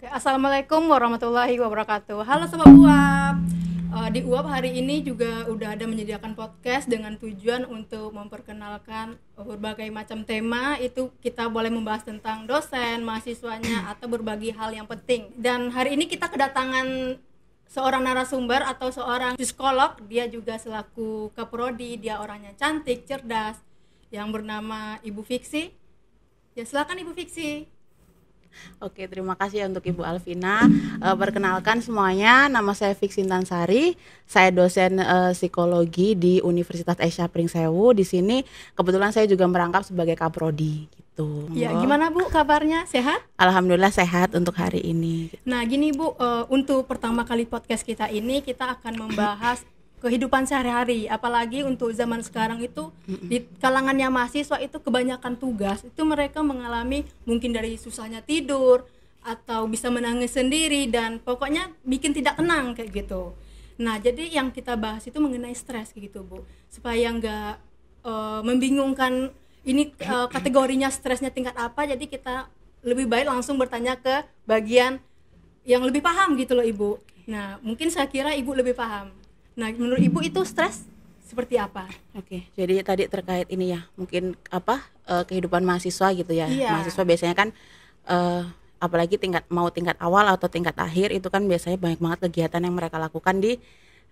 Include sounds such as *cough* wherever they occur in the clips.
Oke, assalamualaikum warahmatullahi wabarakatuh. Halo sobat uap. Uh, di uap hari ini juga udah ada menyediakan podcast dengan tujuan untuk memperkenalkan berbagai macam tema. Itu kita boleh membahas tentang dosen, mahasiswanya, atau berbagi hal yang penting. Dan hari ini kita kedatangan seorang narasumber atau seorang psikolog. Dia juga selaku keprodi. Dia orangnya cantik, cerdas, yang bernama Ibu Fiksi. Ya silakan Ibu Fiksi. Oke, terima kasih ya untuk Ibu Alvina. E, perkenalkan semuanya, nama saya Fik Tansari. Saya dosen e, psikologi di Universitas Esya Pringsewu. Di sini kebetulan saya juga merangkap sebagai kaprodi gitu. Ya, gimana Bu kabarnya? Sehat? Alhamdulillah sehat untuk hari ini. Nah, gini Bu, e, untuk pertama kali podcast kita ini kita akan membahas kehidupan sehari-hari apalagi untuk zaman sekarang itu di kalangannya mahasiswa itu kebanyakan tugas itu mereka mengalami mungkin dari susahnya tidur atau bisa menangis sendiri dan pokoknya bikin tidak tenang kayak gitu nah jadi yang kita bahas itu mengenai stres gitu bu supaya nggak uh, membingungkan ini uh, kategorinya stresnya tingkat apa jadi kita lebih baik langsung bertanya ke bagian yang lebih paham gitu loh ibu nah mungkin saya kira ibu lebih paham Nah, menurut Ibu itu stres seperti apa? Oke, jadi tadi terkait ini ya, mungkin apa uh, kehidupan mahasiswa gitu ya. Iya. Mahasiswa biasanya kan uh, apalagi tingkat mau tingkat awal atau tingkat akhir itu kan biasanya banyak banget kegiatan yang mereka lakukan di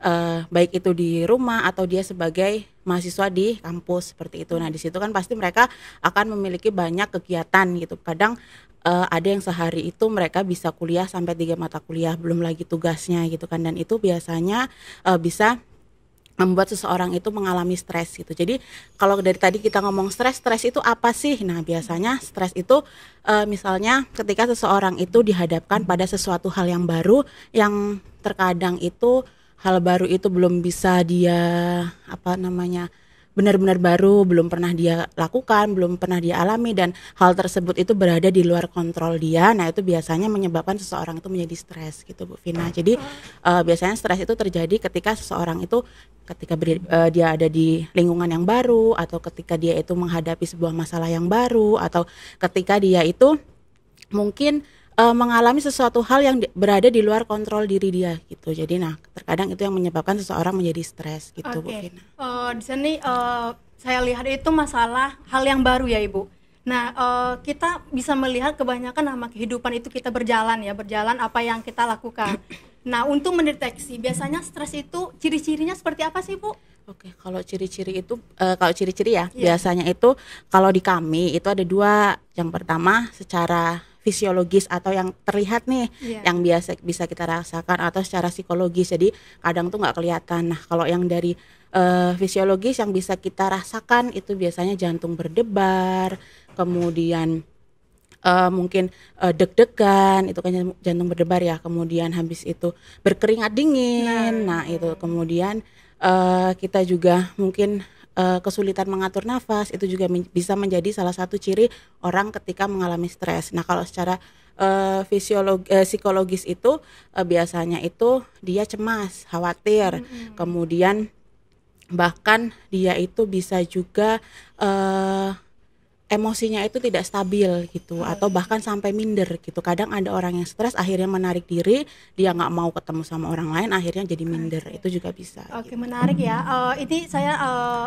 uh, baik itu di rumah atau dia sebagai mahasiswa di kampus seperti itu. Nah, di situ kan pasti mereka akan memiliki banyak kegiatan gitu. Kadang uh, ada yang sehari itu mereka bisa kuliah sampai tiga mata kuliah belum lagi tugasnya gitu kan dan itu biasanya uh, bisa membuat seseorang itu mengalami stres gitu. Jadi kalau dari tadi kita ngomong stres, stres itu apa sih? Nah biasanya stres itu e, misalnya ketika seseorang itu dihadapkan pada sesuatu hal yang baru, yang terkadang itu hal baru itu belum bisa dia apa namanya benar-benar baru, belum pernah dia lakukan, belum pernah dia alami dan hal tersebut itu berada di luar kontrol dia. Nah, itu biasanya menyebabkan seseorang itu menjadi stres gitu, Bu Vina. Jadi uh, biasanya stres itu terjadi ketika seseorang itu ketika ber, uh, eh, dia ada di lingkungan yang baru atau ketika dia itu menghadapi sebuah masalah yang baru atau ketika dia itu mungkin uh, mengalami sesuatu hal yang di, berada di luar kontrol diri dia gitu. Jadi nah, terkadang itu yang menyebabkan seseorang menjadi stres gitu, okay. Bu Vina. Uh, di sini uh, saya lihat itu masalah hal yang baru ya, Ibu. Nah, uh, kita bisa melihat kebanyakan nama kehidupan itu kita berjalan ya, berjalan apa yang kita lakukan. *clears throat* Nah, untuk mendeteksi biasanya stres itu ciri-cirinya seperti apa sih, Bu? Oke, kalau ciri-ciri itu, uh, kalau ciri-ciri ya, yeah. biasanya itu kalau di kami itu ada dua. Yang pertama secara fisiologis atau yang terlihat nih yeah. yang biasa bisa kita rasakan atau secara psikologis jadi kadang tuh nggak kelihatan nah kalau yang dari uh, fisiologis yang bisa kita rasakan itu biasanya jantung berdebar kemudian uh, mungkin uh, deg-degan itu kan jantung berdebar ya kemudian habis itu berkeringat dingin nah, nah itu kemudian uh, kita juga mungkin Eh, kesulitan mengatur nafas itu juga men bisa menjadi salah satu ciri orang ketika mengalami stres. Nah, kalau secara uh, eh, fisiologi uh, eh, psikologis itu uh, biasanya itu dia cemas, khawatir, mm -hmm. kemudian bahkan dia itu bisa juga uh, emosinya itu tidak stabil gitu hmm. atau bahkan sampai minder gitu kadang ada orang yang stres akhirnya menarik diri dia nggak mau ketemu sama orang lain akhirnya jadi minder okay. Ya. itu juga bisa oke okay, gitu. menarik ya uh, ini saya uh,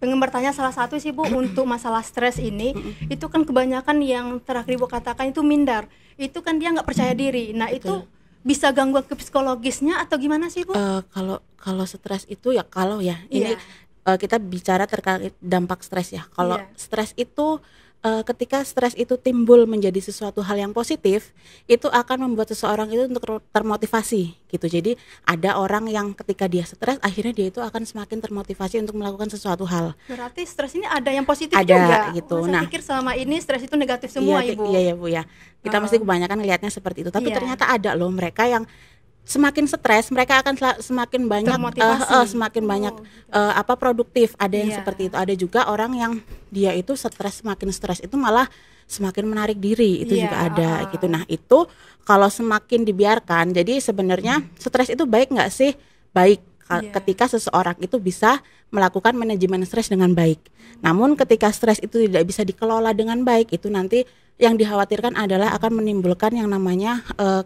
pengen bertanya salah satu sih bu hmm. untuk masalah stres ini hmm. itu kan kebanyakan yang terakhir ibu katakan itu minder itu kan dia nggak percaya diri nah itu bisa gangguan ke psikologisnya atau gimana sih bu? Uh, kalau kalau stres itu ya kalau ya iya. ini yeah uh, kita bicara terkait dampak stres ya. Kalau yeah. stres itu uh, ketika stres itu timbul menjadi sesuatu hal yang positif, itu akan membuat seseorang itu untuk termotivasi gitu. Jadi ada orang yang ketika dia stres, akhirnya dia itu akan semakin termotivasi untuk melakukan sesuatu hal. Berarti stres ini ada yang positif ada, juga. Gitu. Masa nah, pikir selama ini stres itu negatif iya, semua, iya, Ibu. Iya, ya, Bu ya. Kita oh. mesti kebanyakan lihatnya seperti itu, tapi yeah. ternyata ada loh mereka yang semakin stres mereka akan semakin banyak uh, uh, semakin banyak uh, apa produktif ada yang iya. seperti itu ada juga orang yang dia itu stres semakin stres itu malah semakin menarik diri itu yeah. juga ada uh. gitu nah itu kalau semakin dibiarkan jadi sebenarnya hmm. stres itu baik nggak sih baik yeah. ketika seseorang itu bisa melakukan manajemen stres dengan baik hmm. namun ketika stres itu tidak bisa dikelola dengan baik itu nanti yang dikhawatirkan adalah akan menimbulkan yang namanya uh,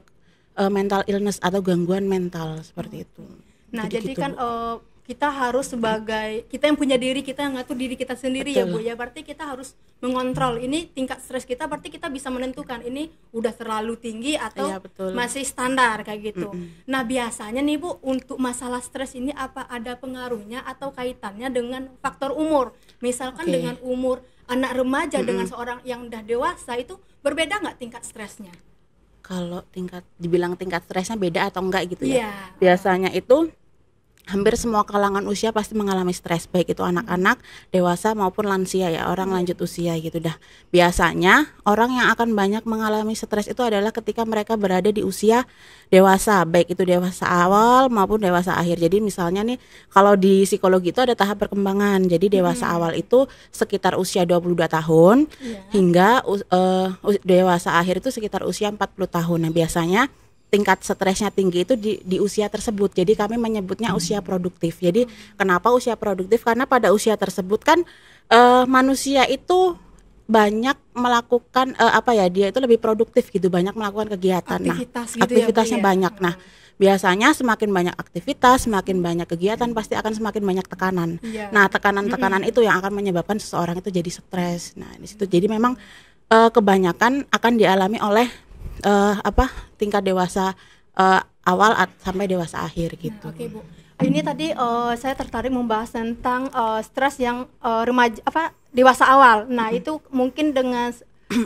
uh, mental illness atau gangguan mental seperti itu. Nah, jadi, jadi gitu. kan uh, kita harus sebagai kita yang punya diri kita yang ngatur diri kita sendiri Betul. ya Bu ya berarti kita harus mengontrol ini tingkat stres kita berarti kita bisa menentukan ini udah terlalu tinggi atau ya, betul. masih standar kayak gitu. Mm -mm. Nah, biasanya nih Bu untuk masalah stres ini apa ada pengaruhnya atau kaitannya dengan faktor umur? Misalkan okay. dengan umur anak remaja mm -mm. dengan seorang yang udah dewasa itu berbeda nggak tingkat stresnya? kalau tingkat dibilang tingkat stresnya beda atau enggak gitu ya. Yeah. Biasanya itu hampir semua kalangan usia pasti mengalami stres baik itu anak-anak, dewasa maupun lansia ya, orang iya. lanjut usia gitu dah. Biasanya orang yang akan banyak mengalami stres itu adalah ketika mereka berada di usia dewasa, baik itu dewasa awal maupun dewasa akhir. Jadi misalnya nih kalau di psikologi itu ada tahap perkembangan. Jadi dewasa hmm. awal itu sekitar usia 22 tahun yeah. hingga uh, dewasa akhir itu sekitar usia 40 tahun. Nah, biasanya tingkat stresnya tinggi itu di, di usia tersebut. Jadi kami menyebutnya hmm. usia produktif. Jadi kenapa usia produktif? Karena pada usia tersebut kan uh, manusia itu banyak melakukan uh, apa ya dia itu lebih produktif gitu banyak melakukan kegiatan nah, aktivitas nah gitu ya, aktivitasnya ya, banyak ya. nah hmm. biasanya semakin banyak aktivitas semakin hmm. banyak kegiatan pasti akan semakin banyak tekanan ya. nah tekanan-tekanan mm-hmm. itu yang akan menyebabkan seseorang itu jadi stres nah di situ mm-hmm. jadi memang uh, kebanyakan akan dialami oleh uh, apa tingkat dewasa uh, awal at, sampai dewasa akhir nah, gitu. Oke okay, bu, ini tadi uh, saya tertarik membahas tentang uh, stres yang uh, remaja apa dewasa awal. Nah mm -hmm. itu mungkin dengan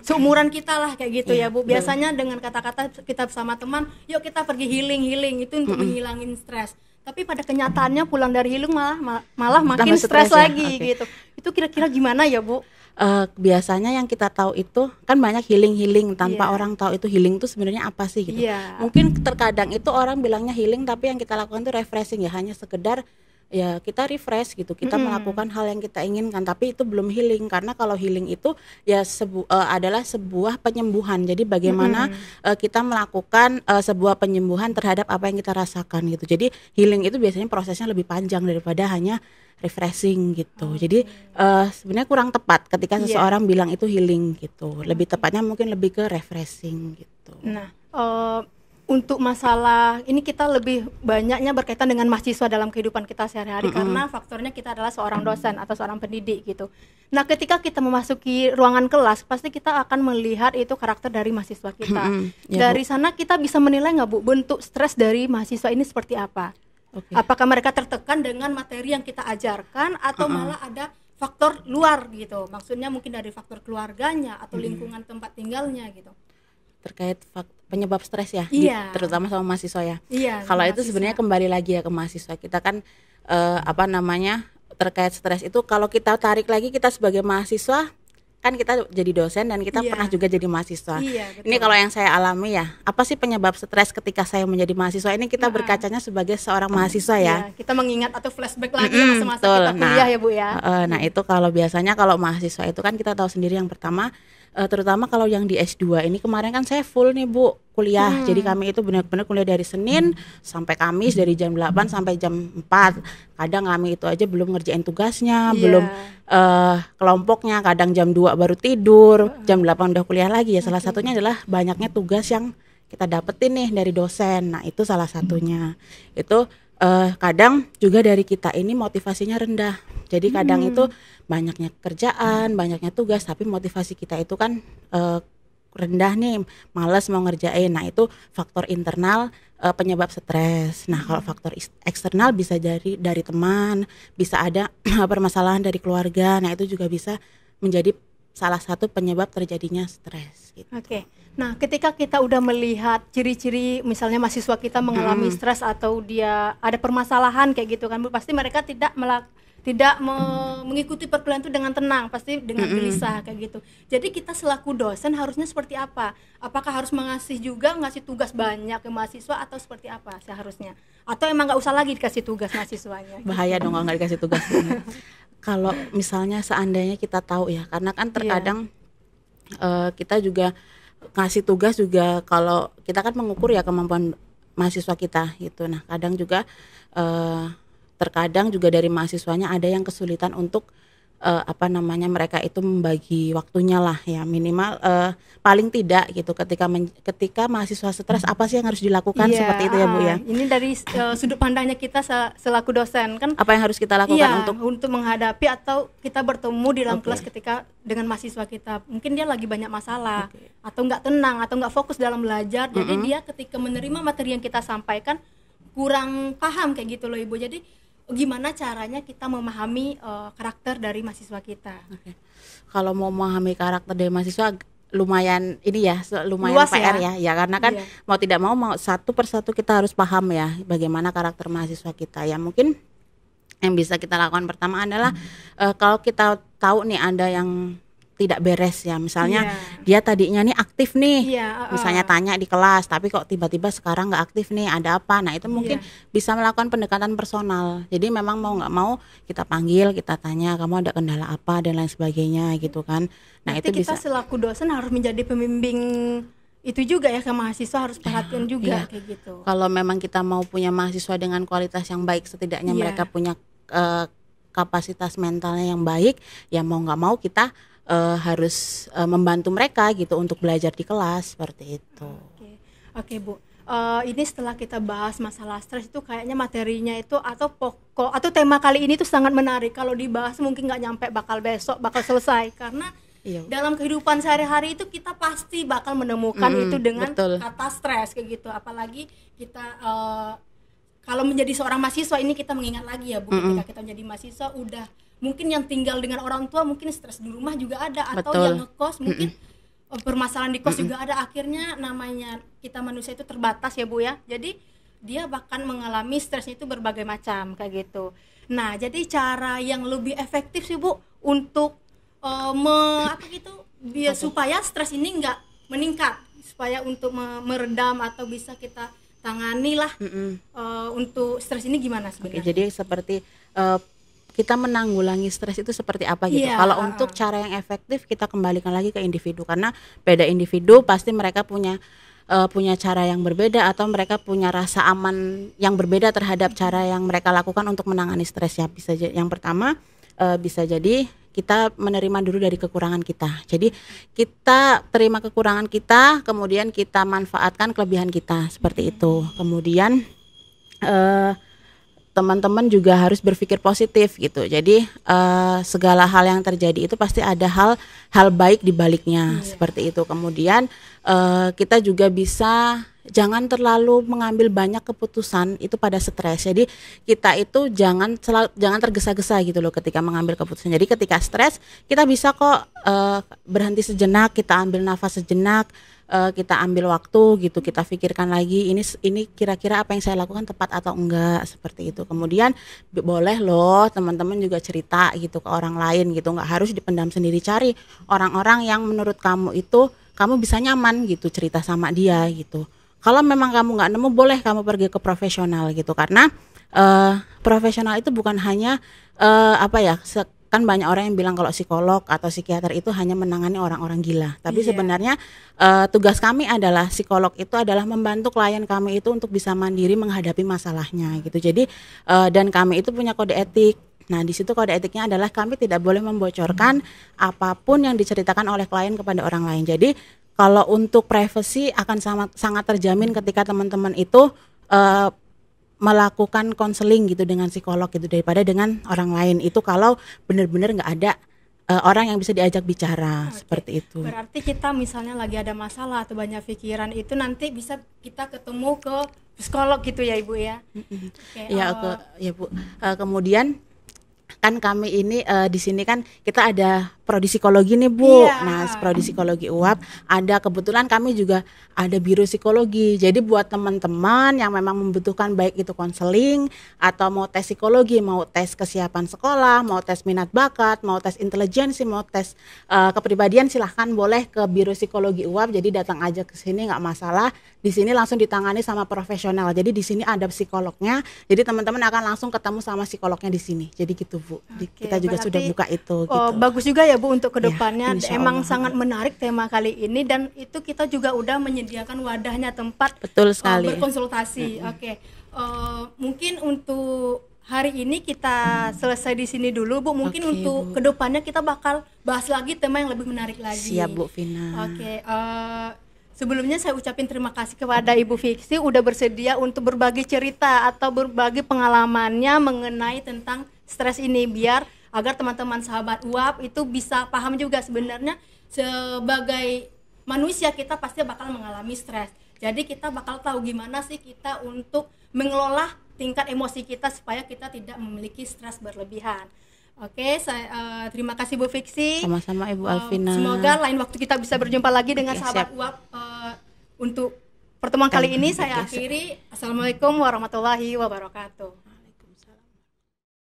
seumuran kita lah kayak gitu yeah, ya iya, bu. Biasanya yeah. dengan kata-kata kita bersama teman, yuk kita pergi healing healing itu untuk mm -hmm. menghilangin stres. Tapi pada kenyataannya pulang dari healing malah malah makin stres, stres ya? lagi okay. gitu. Itu kira-kira gimana ya bu? uh, biasanya yang kita tahu itu kan banyak healing healing tanpa yeah. orang tahu itu healing itu sebenarnya apa sih gitu yeah. mungkin terkadang itu orang bilangnya healing tapi yang kita lakukan itu refreshing ya hanya sekedar ya kita refresh gitu kita mm. melakukan hal yang kita inginkan tapi itu belum healing karena kalau healing itu ya sebu uh, adalah sebuah penyembuhan jadi bagaimana mm. uh, kita melakukan uh, sebuah penyembuhan terhadap apa yang kita rasakan gitu jadi healing itu biasanya prosesnya lebih panjang daripada hanya refreshing gitu. Okay. Oh. Jadi uh, sebenarnya kurang tepat ketika iya. seseorang bilang itu healing gitu. Lebih tepatnya mungkin lebih ke refreshing gitu. Nah, uh, untuk masalah ini kita lebih banyaknya berkaitan dengan mahasiswa dalam kehidupan kita sehari-hari mm -hmm. karena faktornya kita adalah seorang dosen atau seorang pendidik gitu. Nah, ketika kita memasuki ruangan kelas pasti kita akan melihat itu karakter dari mahasiswa kita. Mm -hmm. ya, dari bu. sana kita bisa menilai nggak Bu bentuk stres dari mahasiswa ini seperti apa? Okay. Apakah mereka tertekan dengan materi yang kita ajarkan atau mm -hmm. malah ada faktor luar gitu. Maksudnya mungkin dari faktor keluarganya atau lingkungan mm -hmm. tempat tinggalnya gitu terkait fakt penyebab stres ya, iya. di, terutama sama mahasiswa ya. Iya, Kalau itu sebenarnya kembali lagi ya ke mahasiswa kita kan uh, apa namanya terkait stres itu kalau kita tarik lagi kita sebagai mahasiswa kan kita jadi dosen dan kita iya. pernah juga jadi mahasiswa. Iya, Ini kalau yang saya alami ya, apa sih penyebab stres ketika saya menjadi mahasiswa? Ini kita nah. berkacanya sebagai seorang mahasiswa ya. Iya, kita mengingat atau flashback lagi mm-hmm, kita nah, kuliah nah, ya Bu ya. Uh, nah itu kalau biasanya kalau mahasiswa itu kan kita tahu sendiri yang pertama uh, terutama kalau yang di S2 ini kemarin kan saya full nih Bu kuliah. Hmm. Jadi kami itu benar-benar kuliah dari Senin hmm. sampai Kamis dari jam 8 sampai jam 4. Kadang kami itu aja belum ngerjain tugasnya, yeah. belum uh, kelompoknya, kadang jam 2 baru tidur, jam 8 udah kuliah lagi ya. Salah okay. satunya adalah banyaknya tugas yang kita dapetin nih dari dosen. Nah, itu salah satunya. Itu uh, kadang juga dari kita ini motivasinya rendah. Jadi kadang hmm. itu banyaknya kerjaan, banyaknya tugas, tapi motivasi kita itu kan uh, rendah nih, malas mau ngerjain. Nah itu faktor internal uh, penyebab stres. Nah kalau hmm. faktor eksternal bisa dari dari teman, bisa ada *clears throat* permasalahan dari keluarga. Nah itu juga bisa menjadi salah satu penyebab terjadinya stres. Gitu. Oke. Okay. Nah, ketika kita udah melihat ciri-ciri misalnya mahasiswa kita mengalami hmm. stres atau dia ada permasalahan kayak gitu kan, pasti mereka tidak melak tidak me mengikuti perkuliahan itu dengan tenang pasti dengan gelisah kayak gitu jadi kita selaku dosen harusnya seperti apa apakah harus mengasih juga ngasih tugas banyak ke mahasiswa atau seperti apa seharusnya atau emang nggak usah lagi dikasih tugas mahasiswanya bahaya dong kalau nggak dikasih tugas *laughs* kalau misalnya seandainya kita tahu ya karena kan iya. terkadang yeah. uh, kita juga ngasih tugas juga kalau kita kan mengukur ya kemampuan mahasiswa kita gitu nah kadang juga uh, terkadang juga dari mahasiswanya ada yang kesulitan untuk uh, apa namanya mereka itu membagi waktunya lah ya minimal uh, paling tidak gitu ketika men, ketika mahasiswa stres apa sih yang harus dilakukan yeah, seperti itu ya Bu ya. Ah, ini dari uh, sudut pandangnya kita selaku dosen kan apa yang harus kita lakukan yeah, untuk untuk menghadapi atau kita bertemu di dalam okay. kelas ketika dengan mahasiswa kita mungkin dia lagi banyak masalah okay. atau nggak tenang atau nggak fokus dalam belajar jadi mm -hmm. dia ketika menerima materi yang kita sampaikan kurang paham kayak gitu loh Ibu. Jadi gimana caranya kita memahami uh, karakter dari mahasiswa kita. Okay. Kalau mau memahami karakter dari mahasiswa lumayan ini ya lumayan Luas PR ya. ya ya karena kan yeah. mau tidak mau mau satu persatu kita harus paham ya bagaimana karakter mahasiswa kita ya mungkin yang bisa kita lakukan pertama adalah hmm. uh, kalau kita tahu nih ada yang tidak beres ya misalnya yeah. dia tadinya nih aktif nih yeah, iya, uh, misalnya tanya di kelas tapi kok tiba-tiba sekarang nggak aktif nih ada apa nah itu mungkin yeah. bisa melakukan pendekatan personal jadi memang mau nggak mau kita panggil kita tanya kamu ada kendala apa dan lain sebagainya gitu kan nah Berarti itu kita bisa selaku dosen harus menjadi pembimbing itu juga ya ke mahasiswa harus ya, perhatian juga yeah. kayak gitu kalau memang kita mau punya mahasiswa dengan kualitas yang baik setidaknya yeah. mereka punya uh, kapasitas mentalnya yang baik ya mau nggak mau kita uh, harus uh, membantu mereka gitu untuk belajar di kelas seperti itu. Oke, okay. okay, Bu. Uh, ini setelah kita bahas masalah stres itu kayaknya materinya itu atau pokok atau tema kali ini itu sangat menarik. Kalau dibahas mungkin nggak nyampe bakal besok bakal selesai karena Iya. Dalam kehidupan sehari-hari itu kita pasti bakal menemukan mm, itu dengan betul. kata stres kayak gitu. Apalagi kita uh, kalau menjadi seorang mahasiswa ini kita mengingat lagi ya Bu mm -mm. ketika kita menjadi mahasiswa udah mungkin yang tinggal dengan orang tua mungkin stres di rumah juga ada atau Betul. yang ngekos mungkin mm -mm. permasalahan di kos mm -mm. juga ada akhirnya namanya kita manusia itu terbatas ya Bu ya. Jadi dia bahkan mengalami stresnya itu berbagai macam kayak gitu. Nah, jadi cara yang lebih efektif sih Bu untuk uh, me, apa gitu biar okay. supaya stres ini enggak meningkat, supaya untuk me meredam atau bisa kita tangani lah Uh, untuk stres ini gimana sebenarnya? Okay, jadi seperti uh, kita menanggulangi stres itu seperti apa gitu. Yeah. Kalau untuk cara yang efektif kita kembalikan lagi ke individu karena beda individu pasti mereka punya uh, punya cara yang berbeda atau mereka punya rasa aman yang berbeda terhadap mm-hmm. cara yang mereka lakukan untuk menangani stres ya. Bisa yang pertama uh, bisa jadi kita menerima dulu dari kekurangan kita. Jadi kita terima kekurangan kita, kemudian kita manfaatkan kelebihan kita seperti mm-hmm. itu. Kemudian uh, teman-teman juga harus berpikir positif gitu. Jadi uh, segala hal yang terjadi itu pasti ada hal hal baik di baliknya iya. seperti itu. Kemudian uh, kita juga bisa jangan terlalu mengambil banyak keputusan itu pada stres. Jadi kita itu jangan selalu, jangan tergesa-gesa gitu loh ketika mengambil keputusan. Jadi ketika stres kita bisa kok uh, berhenti sejenak, kita ambil nafas sejenak, uh, kita ambil waktu gitu kita pikirkan lagi ini ini kira-kira apa yang saya lakukan tepat atau enggak seperti itu kemudian boleh loh teman-teman juga cerita gitu ke orang lain gitu nggak harus dipendam sendiri cari orang-orang yang menurut kamu itu kamu bisa nyaman gitu cerita sama dia gitu kalau memang kamu nggak nemu boleh kamu pergi ke profesional gitu karena uh, profesional itu bukan hanya uh, apa ya kan banyak orang yang bilang kalau psikolog atau psikiater itu hanya menangani orang-orang gila tapi yeah. sebenarnya uh, tugas kami adalah psikolog itu adalah membantu klien kami itu untuk bisa mandiri menghadapi masalahnya gitu jadi uh, dan kami itu punya kode etik Nah, di situ kode etiknya adalah kami tidak boleh membocorkan apapun yang diceritakan oleh klien kepada orang lain. Jadi, kalau untuk privacy akan sangat sangat terjamin ketika teman-teman itu uh, melakukan konseling gitu dengan psikolog gitu daripada dengan orang lain itu kalau benar-benar nggak ada uh, orang yang bisa diajak bicara okay. seperti itu. Berarti kita misalnya lagi ada masalah atau banyak pikiran itu nanti bisa kita ketemu ke psikolog gitu ya ibu ya. Mm-hmm. Okay, ya uh, ya bu. Uh, kemudian kan kami ini uh, di sini kan kita ada prodi psikologi nih Bu. Yeah. Nah, prodi psikologi UAP ada kebetulan kami juga ada biro psikologi. Jadi buat teman-teman yang memang membutuhkan baik itu konseling atau mau tes psikologi, mau tes kesiapan sekolah, mau tes minat bakat, mau tes intelijensi, mau tes uh, kepribadian silahkan boleh ke biro psikologi UAP. Jadi datang aja ke sini nggak masalah. Di sini langsung ditangani sama profesional. Jadi di sini ada psikolognya. Jadi teman-teman akan langsung ketemu sama psikolognya di sini. Jadi gitu Bu. okay, kita juga berarti, sudah buka itu oh, gitu. Bagus juga ya ya Bu untuk kedepannya ya, emang sangat menarik tema kali ini dan itu kita juga udah menyediakan wadahnya tempat betul eh, sekali uh, berkonsultasi. Mm -hmm. Oke, okay. uh, eh, mungkin untuk hari ini kita hmm. selesai di sini dulu Bu. Mungkin okay, untuk Bu. kedepannya kita bakal bahas lagi tema yang lebih menarik lagi. Siap Bu Vina. Oke. Okay, uh, eh, Sebelumnya saya ucapin terima kasih kepada Ibu Fiksi udah bersedia untuk berbagi cerita atau berbagi pengalamannya mengenai tentang stres ini biar agar teman-teman sahabat uap itu bisa paham juga sebenarnya sebagai manusia kita pasti bakal mengalami stres jadi kita bakal tahu gimana sih kita untuk mengelola tingkat emosi kita supaya kita tidak memiliki stres berlebihan Oke, saya uh, terima kasih Bu Fiksi. Sama-sama Ibu eh, Alvina. Uh, semoga lain waktu kita bisa berjumpa lagi dengan Oke, sahabat uap uh, untuk pertemuan kali ini saya akhiri. Assalamualaikum warahmatullahi wabarakatuh.